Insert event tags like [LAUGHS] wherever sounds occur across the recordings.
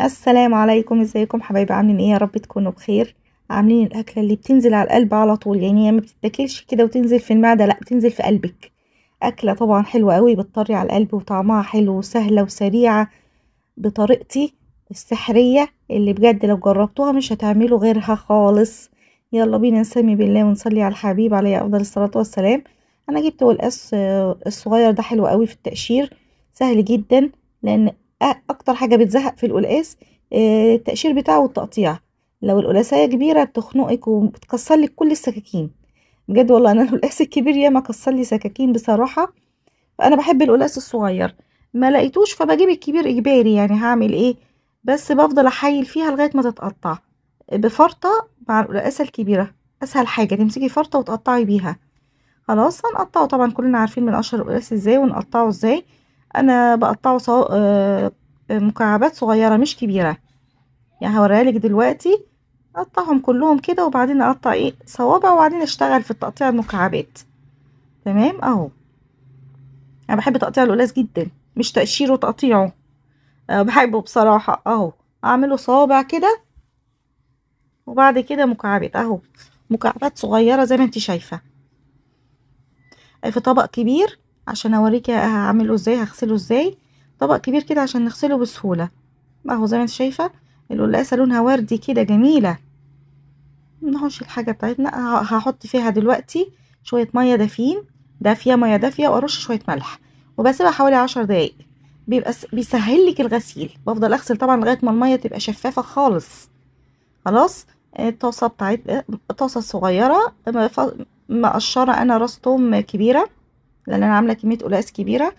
السلام عليكم ازيكم حبايبي عاملين ايه يا رب تكونوا بخير عاملين الاكله اللي بتنزل على القلب على طول يعني هي ما بتتاكلش كده وتنزل في المعده لا بتنزل في قلبك اكله طبعا حلوه قوي بتطري على القلب وطعمها حلو وسهله وسريعه بطريقتي السحريه اللي بجد لو جربتوها مش هتعملوا غيرها خالص يلا بينا نسمي بالله ونصلي على الحبيب عليه افضل الصلاه والسلام انا جبت والقاس آه، الصغير ده حلو قوي في التقشير سهل جدا لان اكتر حاجه بتزهق في القلقاس التقشير بتاعه والتقطيع لو القلاسايه كبيره بتخنقك وبتكسر لك كل السكاكين بجد والله انا [LAUGHS] القلاس الكبير ياما كسر لي سكاكين بصراحه فانا بحب القلاس الصغير ما لقيتوش فبجيب الكبير اجباري يعني هعمل ايه بس بفضل احيل فيها لغايه ما تتقطع بفرطه مع القلاسه الكبيره اسهل حاجه تمسكي فرطه وتقطعي بيها خلاص هنقطعه طبعا كلنا عارفين بنقشر القلاس ازاي ونقطعه ازاي انا بقطعه صو... آه، مكعبات صغيره مش كبيره يعني هوريها لك دلوقتي اقطعهم كلهم كده وبعدين اقطع ايه صوابع وبعدين اشتغل في تقطيع المكعبات تمام اهو انا بحب تقطيع القلاص جدا مش تقشيره وتقطيعه أه بحبه بصراحه اهو اعمله صوابع كده وبعد كده مكعبات اهو مكعبات صغيره زي ما انت شايفه في طبق كبير عشان اوريكي هعمله ازاي هغسله ازاي طبق كبير كده عشان نغسله بسهوله اهو زي ما انت شايفه القلاصه لونها وردي كده جميله نحوش الحاجه بتاعتنا هحط فيها دلوقتي شويه ميه دافين دافيه ميه دافيه وارش شويه ملح وبسيبها حوالي عشر دقايق بيبقى بيسهل لك الغسيل بفضل اغسل طبعا لغايه ما الميه تبقى شفافه خالص خلاص الطاسه بتاعت الطاسه الصغيره مقشره انا راس توم كبيره لان انا عامله كميه قلقاس كبيره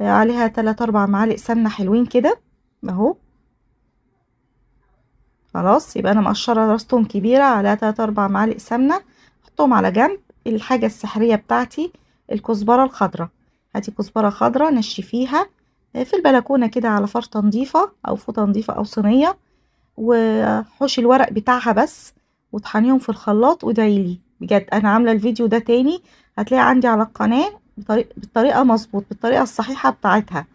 آه، عليها 3 4 معالق سمنه حلوين كده اهو خلاص يبقى انا مقشره راستهم كبيره على 3 4 معالق سمنه احطهم على جنب الحاجه السحريه بتاعتي الكزبره الخضراء هاتي كزبره خضراء نشفيها آه، في البلكونه كده على فرطه نظيفه او فوطه نظيفه او صينيه وحشي الورق بتاعها بس وطحنيهم في الخلاط وادعيلي بجد انا عامله الفيديو ده تاني هتلاقي عندي على القناه بطريق بالطريقه مظبوط بالطريقه الصحيحه بتاعتها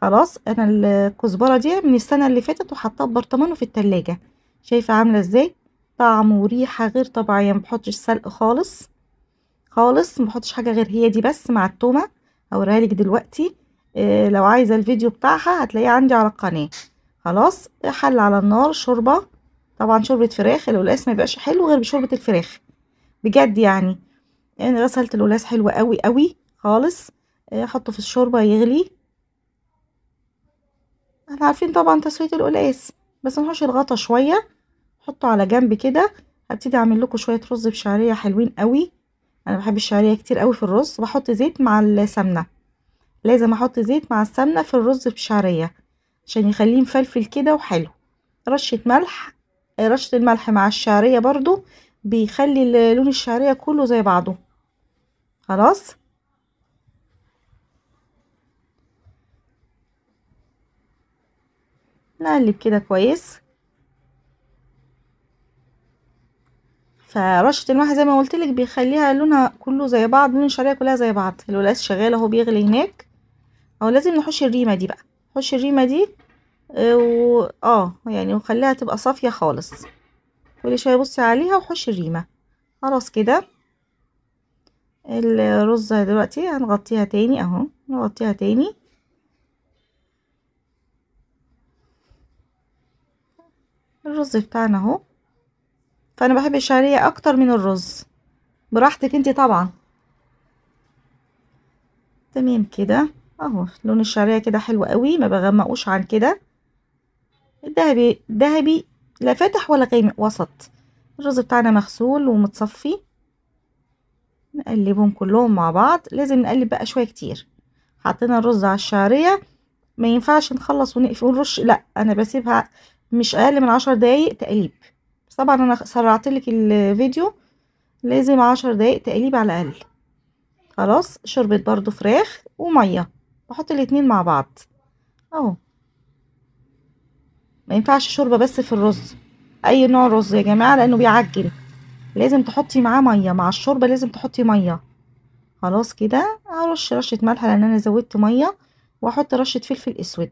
خلاص انا الكزبره دي من السنه اللي فاتت وحطاها برطمانه في التلاجة شايفه عامله ازاي طعم وريحه غير طبيعيه ما بحطش سلق خالص خالص ما بحطش حاجه غير هي دي بس مع التومه هوريها لك دلوقتي إيه لو عايزه الفيديو بتاعها هتلاقيه عندي على القناه خلاص حل على النار شوربه طبعا شوربه فراخ الولاس ما بيبقاش حلو غير بشوربه الفراخ بجد يعني يعني غسلت الولاس حلو قوي قوي خالص احطه آه، في الشوربة يغلي احنا عارفين طبعا تسوية القلقاس بس نحوش الغطا شوية حطه على جنب كده هبتدي اعمل لكم شوية رز بشعرية حلوين قوي انا بحب الشعرية كتير قوي في الرز بحط زيت مع السمنة لازم احط زيت مع السمنة في الرز بشعرية عشان يخليه مفلفل كده وحلو رشة ملح آه، رشة الملح مع الشعرية برضو بيخلي لون الشعرية كله زي بعضه خلاص نقلب كده كويس فرشه الملح زي ما قلت لك بيخليها لونها كله زي بعض لون الشعريه كلها زي بعض الولاس شغال اهو بيغلي هناك او لازم نحش الريمه دي بقى نحش الريمه دي آه، و... اه يعني ونخليها تبقى صافيه خالص كل شويه بصي عليها وحش الريمه خلاص كده الرز دلوقتي هنغطيها تاني اهو نغطيها تاني الرز بتاعنا اهو فانا بحب الشعريه اكتر من الرز براحتك انت طبعا تمام كده اهو لون الشعريه كده حلو قوي ما بغمقوش عن كده الذهبي ذهبي لا فاتح ولا غامق وسط الرز بتاعنا مغسول ومتصفي نقلبهم كلهم مع بعض لازم نقلب بقى شويه كتير حطينا الرز على الشعريه ما ينفعش نخلص ونقفل ونرش لا انا بسيبها مش اقل من عشر دقايق تقليب طبعا انا سرعت لك الفيديو لازم عشر دقايق تقليب على الاقل خلاص شربت برضو فراخ وميه بحط الاتنين مع بعض اهو ما ينفعش شوربه بس في الرز اي نوع رز يا جماعه لانه بيعجن لازم تحطي معاه ميه مع الشوربه لازم تحطي ميه خلاص كده هرش رشه ملح لان انا زودت ميه واحط رشه فلفل اسود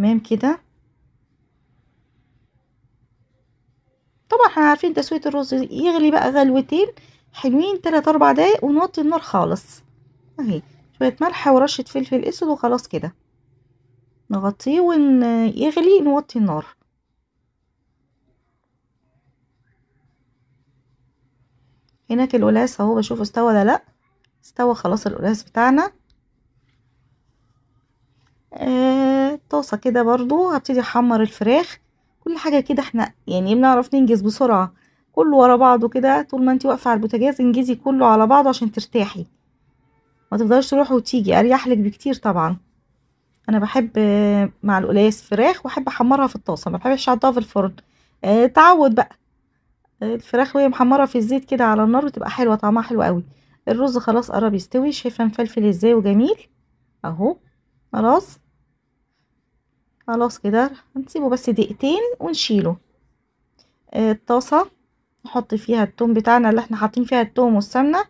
تمام كده طبعا احنا عارفين تسويه الرز يغلي بقى غلوتين حلوين تلات اربع دقايق ونوطي النار خالص اهي شويه ملح ورشه فلفل اسود وخلاص كده نغطيه يغلي نوطي النار هناك القلاص اهو بشوف استوى ولا لا استوى خلاص القلاص بتاعنا آه، طاسه كده برضو هبتدي احمر الفراخ كل حاجه كده احنا يعني إيه بنعرف ننجز بسرعه كله ورا بعضه كده طول ما انت واقفه على البوتاجاز انجزي كله على بعضه عشان ترتاحي ما تفضلش تروحي وتيجي اريح لك بكتير طبعا انا بحب آه، مع القلايس فراخ واحب احمرها في الطاسه ما بحبش احطها في الفرن اتعود آه، تعود بقى الفراخ وهي محمره في الزيت كده على النار بتبقى حلوه طعمها حلو قوي الرز خلاص قرب يستوي شايفه مفلفل ازاي وجميل اهو خلاص خلاص كده هنسيبه بس دقيقتين ونشيله آه، الطاسة نحط فيها التوم بتاعنا اللي احنا حاطين فيها التوم والسمنة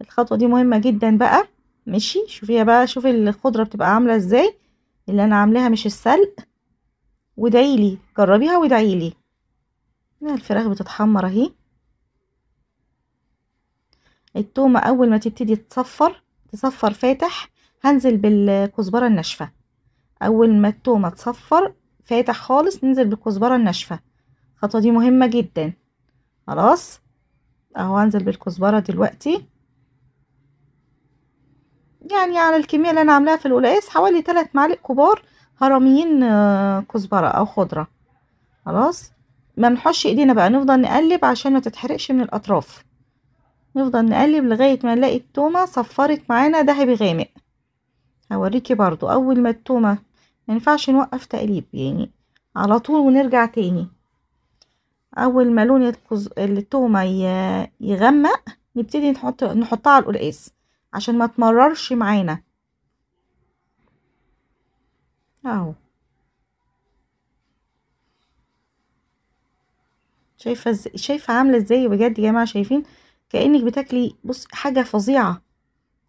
الخطوة دي مهمة جدا بقى ماشي شوفيها بقى شوفي الخضرة بتبقى عاملة ازاي اللي انا عاملاها مش السلق وادعيلي جربيها وادعيلي الفراخ بتتحمر اهي التومة اول ما تبتدي تصفر تصفر فاتح هنزل بالكزبرة الناشفة اول ما التومة تصفر فاتح خالص ننزل بالكزبرة الناشفة الخطوة دي مهمة جدا خلاص اهو هنزل بالكزبرة دلوقتي يعني على الكمية اللي انا عاملاها في القلقاس حوالي تلات معالق كبار هرميين آه، كزبرة او خضرة خلاص ما ايدينا بقى نفضل نقلب عشان ما تتحرقش من الاطراف نفضل نقلب لغاية ما نلاقي التومة صفرت معانا دهبي غامق هوريكي برضو اول ما التومه ما ينفعش نوقف تقليب يعني على طول ونرجع تاني اول ما لون الكز... التومه يغمق نبتدي نحط نحطها على القلقاس عشان ما تمررش معانا اهو شايفه شايفه عامله ازاي بجد يا جماعه شايفين كانك بتاكلي بص حاجه فظيعه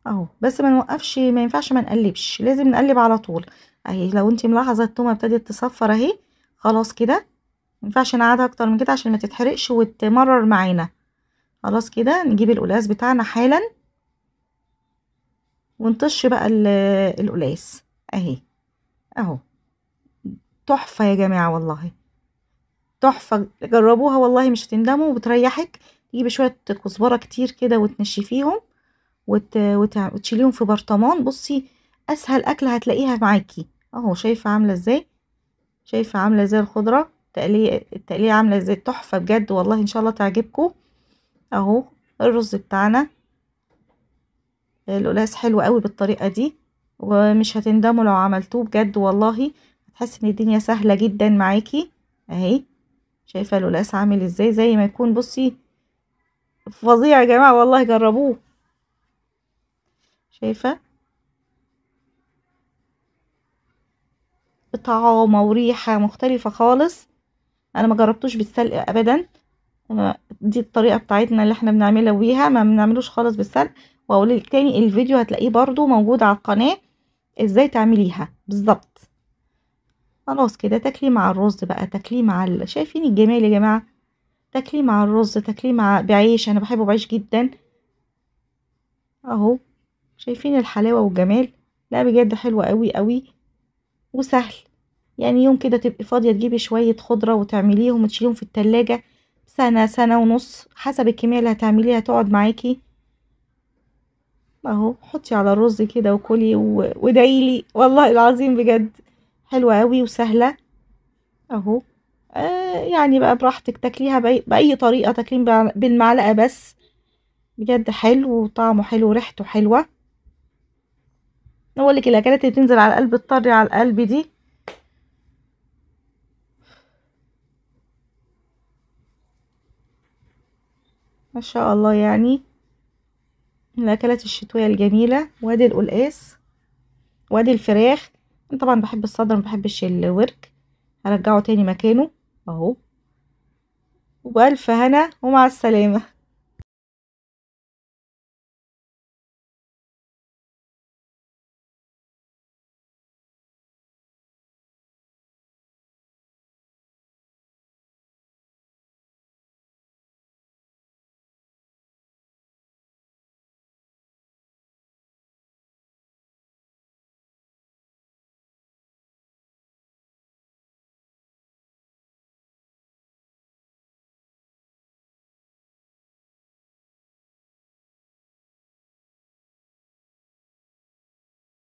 اهو بس ما نوقفش ما ينفعش ما نقلبش لازم نقلب على طول اهي لو انت ملاحظه التومه ابتدت تصفر اهي خلاص كده ما ينفعش نقعدها اكتر من كده عشان ما تتحرقش وتمرر معانا خلاص كده نجيب القلاس بتاعنا حالا ونطش بقى القلاس اهي اهو تحفه يا جماعه والله تحفه جربوها والله مش هتندموا وبتريحك تجيبي شويه كزبره كتير كده وتنشفيهم وت... وت... وتشيليهم في برطمان بصي اسهل اكله هتلاقيها معاكي اهو شايفه عامله ازاي شايفه عامله ازاي الخضره التقليه التقليه عامله ازاي تحفه بجد والله ان شاء الله تعجبكم اهو الرز بتاعنا القلاس حلو قوي بالطريقه دي ومش هتندموا لو عملتوه بجد والله هتحس ان الدنيا سهله جدا معاكي اهي شايفه القلاس عامل ازاي زي ما يكون بصي فظيع يا جماعه والله جربوه شايفة طعامة وريحة مختلفة خالص انا ما جربتوش بالسلق ابدا دي الطريقة بتاعتنا اللي احنا بنعملها بيها ما بنعملوش خالص بالسلق واقول لك تاني الفيديو هتلاقيه برضو موجود على القناة ازاي تعمليها بالظبط خلاص كده تاكليه مع الرز بقى تاكليه مع ال... شايفين الجمال يا جماعة تاكليه مع الرز تاكليه مع بعيش انا بحبه بعيش جدا اهو شايفين الحلاوة والجمال لا بجد حلوة قوي قوي وسهل يعني يوم كده تبقي فاضية تجيبي شوية خضرة وتعمليهم وتشيليهم في التلاجة سنة سنة ونص حسب الكمية اللي هتعمليها تقعد معاكي اهو حطي على الرز كده وكلي وادعيلي والله العظيم بجد حلوة قوي وسهلة اهو آه يعني بقى براحتك تاكليها بأي, بأي طريقة تاكلين بالمعلقة بس بجد حلو وطعمه حلو وريحته حلوة اقول لك الاكلات اللي بتنزل على القلب الطري على القلب دي ما شاء الله يعني الاكلات الشتويه الجميله وادي القلقاس وادي الفراخ انا طبعا بحب الصدر ما بحبش الورك هرجعه تاني مكانه اهو وبالف هنا ومع السلامه